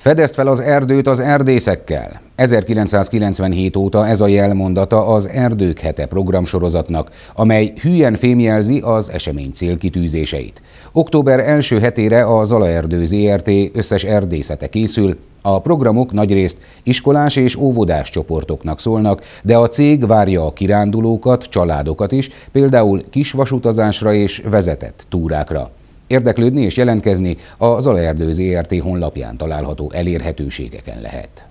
Fedezd fel az erdőt az erdészekkel. 1997 óta ez a jelmondata az Erdők hete programsorozatnak, amely hülyen fémjelzi az esemény célkitűzéseit. Október első hetére a Zalaerdő ZRT összes erdészete készül, a programok nagyrészt iskolás és óvodás csoportoknak szólnak, de a cég várja a kirándulókat, családokat is, például kisvasutazásra és vezetett túrákra. Érdeklődni és jelentkezni a Zalaerdő ZRT honlapján található elérhetőségeken lehet.